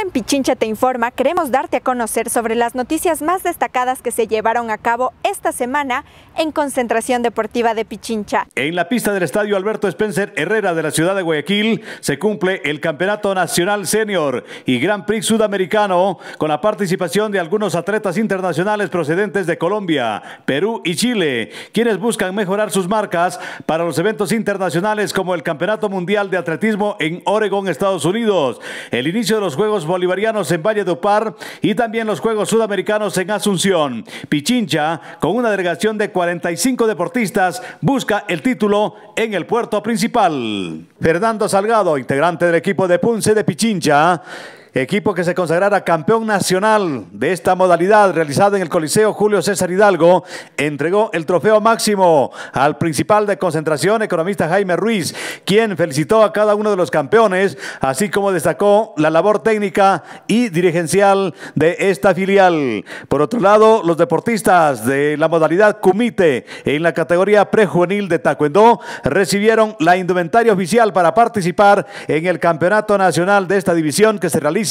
en Pichincha te informa, queremos darte a conocer sobre las noticias más destacadas que se llevaron a cabo esta semana en Concentración Deportiva de Pichincha. En la pista del estadio Alberto Spencer Herrera de la ciudad de Guayaquil se cumple el Campeonato Nacional Senior y Gran Prix Sudamericano con la participación de algunos atletas internacionales procedentes de Colombia, Perú y Chile, quienes buscan mejorar sus marcas para los eventos internacionales como el Campeonato Mundial de Atletismo en Oregón, Estados Unidos. El inicio de los Juegos Bolivarianos en Valle de Upar y también los Juegos Sudamericanos en Asunción. Pichincha, con una delegación de 45 deportistas, busca el título en el puerto principal. Fernando Salgado, integrante del equipo de Punce de Pichincha, equipo que se consagrara campeón nacional de esta modalidad realizada en el Coliseo Julio César Hidalgo, entregó el trofeo máximo al principal de concentración, economista Jaime Ruiz, quien felicitó a cada uno de los campeones, así como destacó la labor técnica y dirigencial de esta filial. Por otro lado, los deportistas de la modalidad Kumite en la categoría prejuvenil de Taekwondo recibieron la indumentaria oficial para participar en el Campeonato Nacional de esta división que se realiza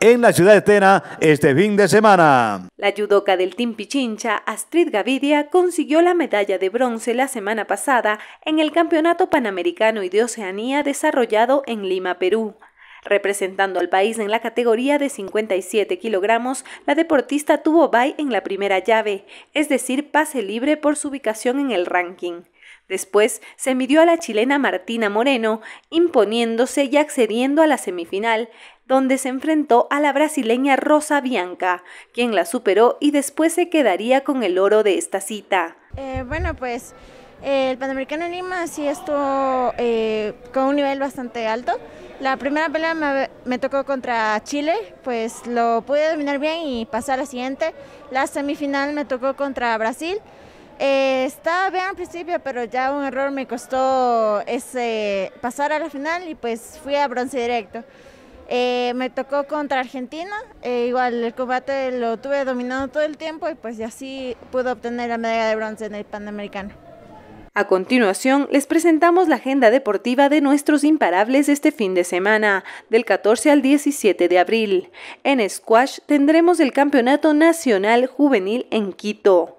en la ciudad de Tena este fin de semana. La yudoca del Team Pichincha, Astrid Gavidia, consiguió la medalla de bronce la semana pasada en el Campeonato Panamericano y de Oceanía desarrollado en Lima, Perú. Representando al país en la categoría de 57 kilogramos, la deportista tuvo bye en la primera llave, es decir, pase libre por su ubicación en el ranking. Después se midió a la chilena Martina Moreno, imponiéndose y accediendo a la semifinal, donde se enfrentó a la brasileña Rosa Bianca, quien la superó y después se quedaría con el oro de esta cita. Eh, bueno, pues eh, el Panamericano en Lima sí estuvo eh, con un nivel bastante alto. La primera pelea me, tocó contra Chile, pues lo pude dominar bien y pasar a la siguiente. La semifinal me tocó contra Brasil. estaba bien al principio, pero ya un error me costó ese, pasar a la final y pues fui a bronce directo. Eh, me tocó contra Argentina, eh, igual el combate lo tuve dominado todo el tiempo y pues así pude obtener la medalla de bronce en el Panamericano. A continuación, les presentamos la agenda deportiva de nuestros imparables este fin de semana, del 14 al 17 de abril. En squash tendremos el Campeonato Nacional Juvenil en Quito.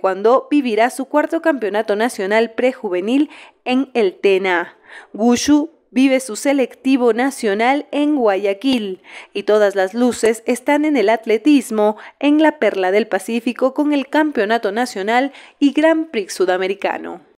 cuando vivirá su cuarto campeonato nacional prejuvenil en El Tena. Wushu vive su selectivo nacional en Guayaquil y todas las luces están en el atletismo en la Perla del Pacífico con el Campeonato Nacional y Gran Prix Sudamericano.